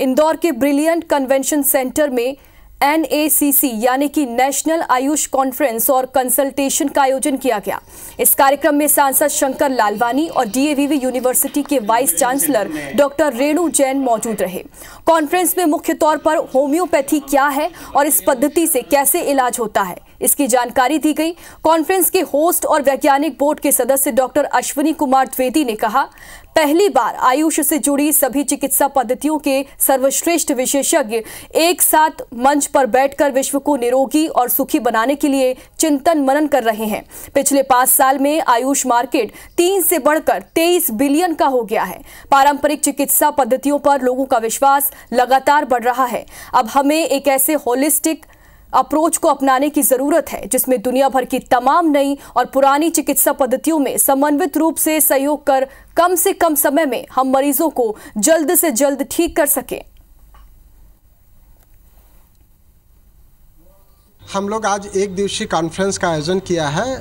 इंदौर के brilliant convention centre में N यानी कि नेशनल आयुष कॉन्फ्रेंस और कंसल्टेशन का आयोजन किया गया इस कार्यक्रम में सांसद शंकर लालवानी और डीएवीवी यूनिवर्सिटी के vice chancellor doctor Renu Jain मौजूद रहे कॉन्फ्रेंस में मुख्य तौर पर होम्योपैथी क्या है और इस पद्धति से कैसे इलाज होता है इसकी जानकारी दी गई कॉन्फ्रेंस के होस्ट और वैज्ञानिक बोर्ड के सदस्य डॉक्टर अश्विनी कुमार द्विवेदी ने कहा पहली बार आयुष से जुड़ी सभी चिकित्सा पद्धतियों के सर्वश्रेष्ठ विशेषज्ञ एक साथ मंच पर बैठकर विश्व को निरोगी और सुखी बनाने के लिए चिंतन मनन कर रहे हैं पिछले पांच साल में आयुष मार्केट तीन से बढ़कर तेईस बिलियन का हो गया है पारंपरिक चिकित्सा पद्धतियों पर लोगों का विश्वास लगातार बढ़ रहा है अब हमें एक ऐसे होलिस्टिक अप्रोच को अपनाने की जरूरत है जिसमें दुनिया भर की तमाम नई और पुरानी चिकित्सा पद्धतियों में समन्वित रूप से सहयोग कर कम से कम समय में हम मरीजों को जल्द से जल्द ठीक कर सकें हम लोग आज एक दिवसीय कॉन्फ्रेंस का आयोजन किया है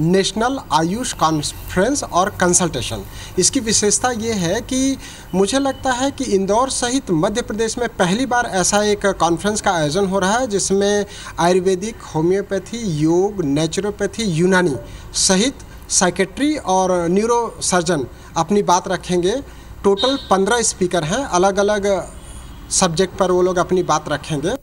नेशनल आयुष कॉन्फ्रेंस और कंसल्टेशन इसकी विशेषता ये है कि मुझे लगता है कि इंदौर सहित मध्य प्रदेश में पहली बार ऐसा एक कॉन्फ्रेंस का आयोजन हो रहा है जिसमें आयुर्वेदिक होम्योपैथी योग नेचुरोपैथी यूनानी सहित साइकेट्री और न्यूरो सर्जन अपनी बात रखेंगे टोटल पंद्रह स्पीकर हैं अलग अलग सब्जेक्ट पर वो लोग अपनी बात रखेंगे